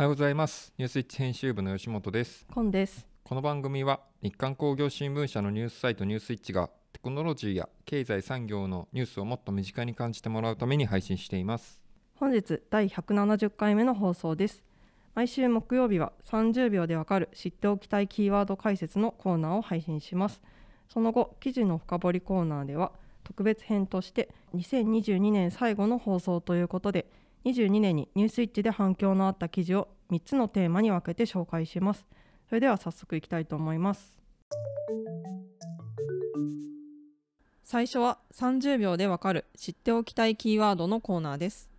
おはようございますニュースイッチ編集部の吉本ですコンですこの番組は日刊工業新聞社のニュースサイトニュースイッチがテクノロジーや経済産業のニュースをもっと身近に感じてもらうために配信しています本日第170回目の放送です毎週木曜日は30秒でわかる知っておきたいキーワード解説のコーナーを配信しますその後記事の深掘りコーナーでは特別編として2022年最後の放送ということで22年にニュースイッチで反響のあった記事を3つのテーマに分けて紹介しますそれでは早速いきたいと思います最初は30秒でわかる知っておきたいキーワードのコーナーです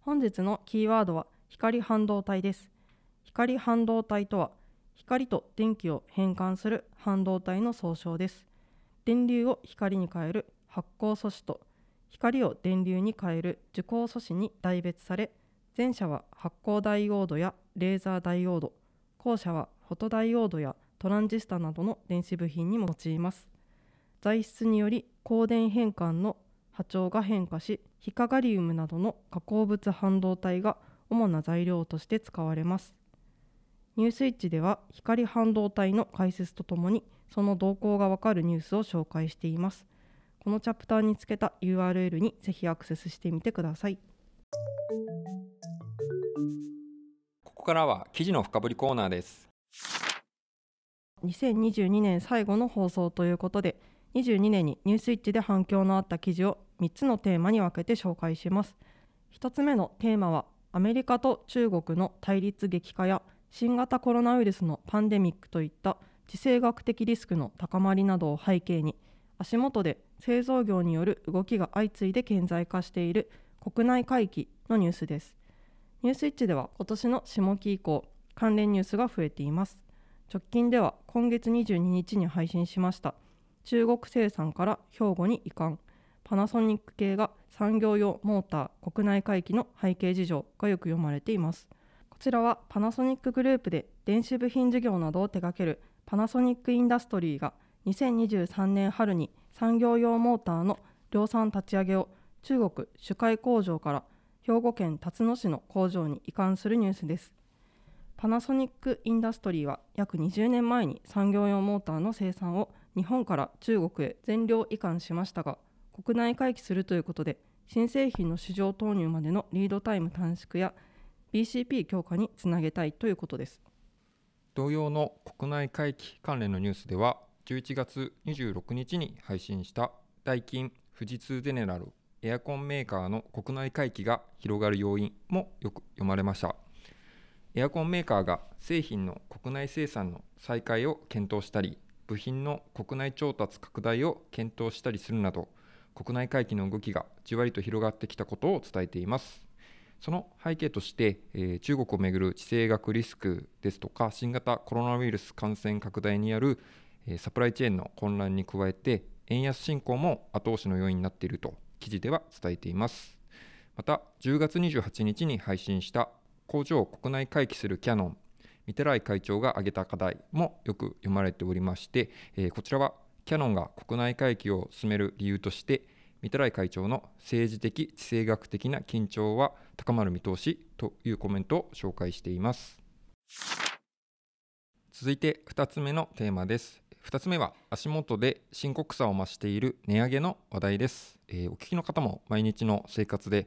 本日のキーワードは光半導体です光半導体とは光と電気を変換する半導体の総称です電流を光に変える発光素子と光を電流に変える受光素子に代別され前者は発光ダイオードやレーザーダイオード後者はフォトダイオードやトランジスタなどの電子部品に用います材質により光電変換の波長が変化しヒカガリウムなどの加工物半導体が主な材料として使われますニュースイッチでは光半導体の解説とともにその動向がわかるニュースを紹介していますこのチャプターにつけた URL にぜひアクセスしてみてください。ここからは記事の深掘りコーナーです。2022年最後の放送ということで、22年にニュースイッチで反響のあった記事を3つのテーマに分けて紹介します。1つ目のテーマはアメリカと中国の対立激化や新型コロナウイルスのパンデミックといった地政学的リスクの高まりなどを背景に足元で製造業による動きが相次いで顕在化している国内回帰のニュースです。ニュースイッチでは今年の下期以降、関連ニュースが増えています。直近では今月22日に配信しました中国生産から兵庫に移管パナソニック系が産業用モーター国内回帰の背景事情がよく読まれていますこちらはパナソニックグループで電子部品事業などを手掛けるパナソニックインダストリーが2023年春に産業用モーターの量産立ち上げを中国主海工場から兵庫県辰野市の工場に移管するニュースですパナソニックインダストリーは約20年前に産業用モーターの生産を日本から中国へ全量移管しましたが国内回帰するということで新製品の市場投入までのリードタイム短縮や BCP 強化につなげたいということです同様の国内回帰関連のニュースでは11月26日に配信したダイキン富士通ゼネラルエアコンメーカーの国内回帰が広がる要因もよく読まれましたエアコンメーカーが製品の国内生産の再開を検討したり部品の国内調達拡大を検討したりするなど国内回帰の動きがじわりと広がってきたことを伝えていますその背景として、えー、中国をめぐる地政学リスクですとか新型コロナウイルス感染拡大によるサプライチェーンの混乱に加えて円安進行も後押しの要因になっていると記事では伝えていますまた10月28日に配信した工場を国内回帰するキヤノン三寺井会長が挙げた課題もよく読まれておりまして、えこちらはキヤノンが国内回帰を進める理由として三寺井会長の政治的地政学的な緊張は高まる見通しというコメントを紹介しています続いて2つ目のテーマです2つ目は足元で深刻さを増している値上げの話題です、えー、お聞きの方も毎日の生活で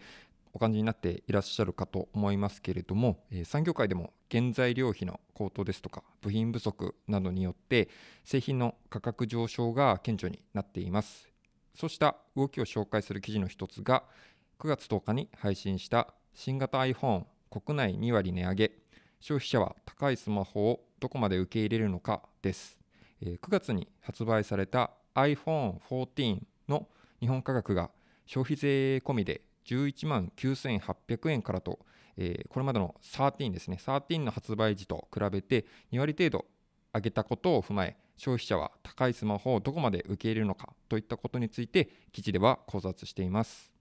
お感じになっていらっしゃるかと思いますけれども、えー、産業界でも原材料費の高騰ですとか部品不足などによって製品の価格上昇が顕著になっていますそうした動きを紹介する記事の一つが9月10日に配信した新型 iPhone 国内2割値上げ消費者は高いスマホをどこまで受け入れるのかです9月に発売された iPhone14 の日本価格が消費税込みで11万9800円からと、えー、これまでの13ですね、13の発売時と比べて2割程度上げたことを踏まえ、消費者は高いスマホをどこまで受け入れるのかといったことについて、記事では考察しています。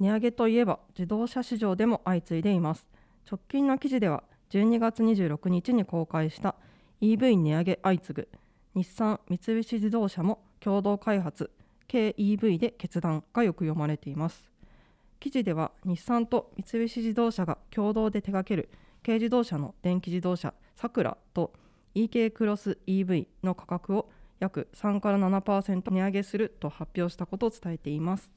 値上げといえば、自動車市場でも相次いでいます。直近の記事では、12月26日に公開した EV 値上げ相次ぐ日産三菱自動車も共同開発 KEV で決断がよく読まれています記事では日産と三菱自動車が共同で手掛ける軽自動車の電気自動車さくらと EK クロス EV の価格を約3から7%値上げすると発表したことを伝えています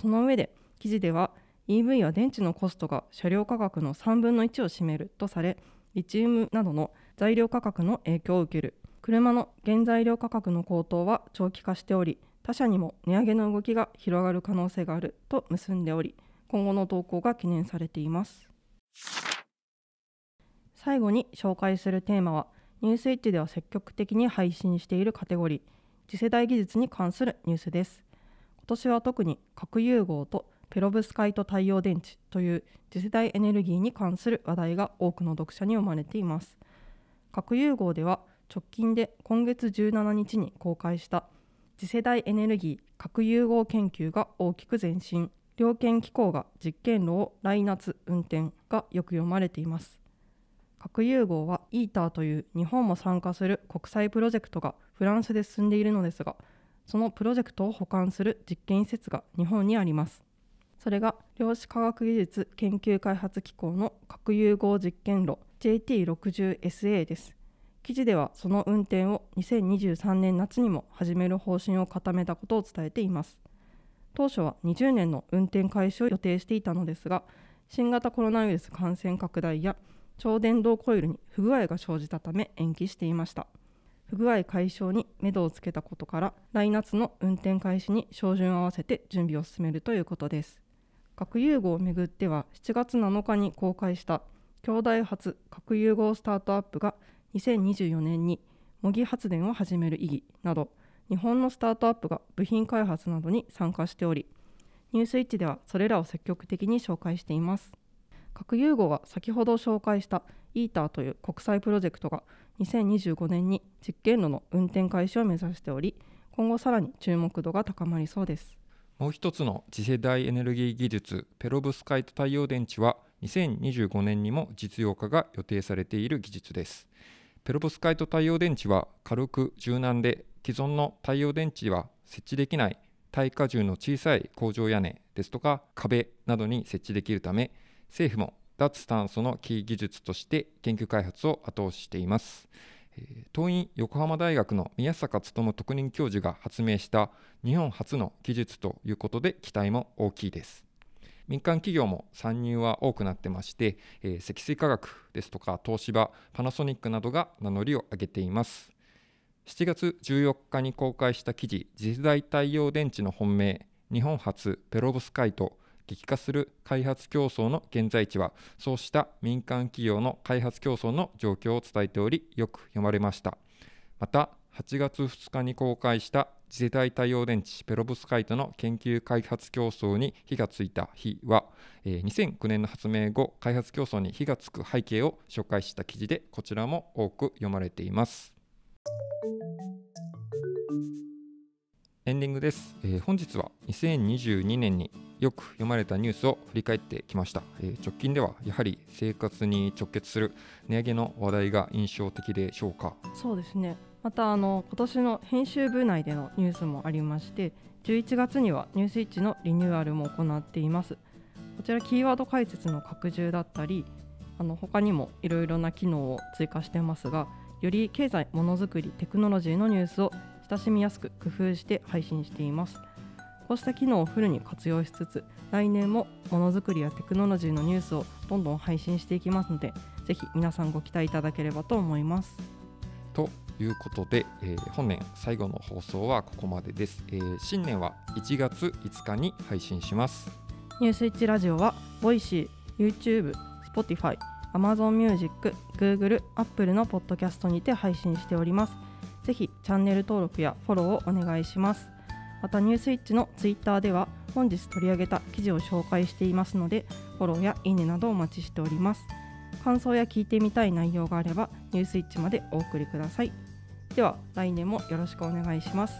その上で記事では EV は電池のコストが車両価格の3分の1を占めるとされリチウムなどの材料価格の影響を受ける車の原材料価格の高騰は長期化しており他社にも値上げの動きが広がる可能性があると結んでおり今後の動向が懸念されています最後に紹介するテーマはニュースイッチでは積極的に配信しているカテゴリー次世代技術に関するニュースです今年は特に核融合とペロブスカイト太陽電池という次世代エネルギーに関する話題が多くの読者に読まれています核融合では直近で今月17日に公開した次世代エネルギー核融合研究が大きく前進両研機構が実験炉を来夏運転がよく読まれています核融合は ITER という日本も参加する国際プロジェクトがフランスで進んでいるのですがそのプロジェクトを保管する実験施設が日本にありますそれが量子科学技術研究開発機構の核融合実験炉 JT60SA です記事ではその運転を2023年夏にも始める方針を固めたことを伝えています当初は20年の運転開始を予定していたのですが新型コロナウイルス感染拡大や超電導コイルに不具合が生じたため延期していました不具合解消に目処をつけたことから来夏の運転開始に照準を合わせて準備を進めるということです核融合をめぐっては7月7日に公開した兄弟初核融合スタートアップが2024年に模擬発電を始める意義など日本のスタートアップが部品開発などに参加しておりニュースイッチではそれらを積極的に紹介しています核融合は先ほど紹介したイ t ターという国際プロジェクトが2025年に実験炉の運転開始を目指しており今後さらに注目度が高まりそうですもう一つの次世代エネルギー技術ペロブスカイト太陽電池は2025年にも実用化が予定されている技術ですペロブスカイト太陽電池は軽く柔軟で既存の太陽電池は設置できない耐荷重の小さい工場屋根ですとか壁などに設置できるため政府も脱炭素のキー技術として研究開発を後押ししています。東院横浜大学の宮坂勉特任教授が発明した日本初の技術ということで期待も大きいです。民間企業も参入は多くなってまして、えー、積水化学ですとか東芝パナソニックなどが名乗りを上げています7月14日に公開した記事次世代太陽電池の本命日本初ペロブスカイト激化する開発競争の現在地はそうした民間企業の開発競争の状況を伝えておりよく読まれましたまた8月2日に公開した次世代太陽電池ペロブスカイトの研究開発競争に火がついた日は、え2009年の発明後開発競争に火がつく背景を紹介した記事でこちらも多く読まれていますエンディングです、えー、本日は2022年によく読まれたニュースを振り返ってきました、えー、直近ではやはり生活に直結する値上げの話題が印象的でしょうかそうですねまたあの今年の編集部内でのニュースもありまして11月には「ニュースイッチ」のリニューアルも行っていますこちらキーワード解説の拡充だったりあの他にもいろいろな機能を追加してますがより経済ものづくりテクノロジーのニュースを親しみやすく工夫して配信していますこうした機能をフルに活用しつつ来年もものづくりやテクノロジーのニュースをどんどん配信していきますのでぜひ皆さんご期待いただければと思いますということで、えー、本年最後の放送はここまでです、えー、新年は1月5日に配信しますニュースイッチラジオはボイシー、YouTube、Spotify、Amazon Music、Google、Apple のポッドキャストにて配信しておりますぜひチャンネル登録やフォローをお願いしますまたニュースイッチの Twitter では本日取り上げた記事を紹介していますのでフォローやいいねなどお待ちしております感想や聞いてみたい内容があればニュースイッチまでお送りくださいでは来年もよろしくお願いします。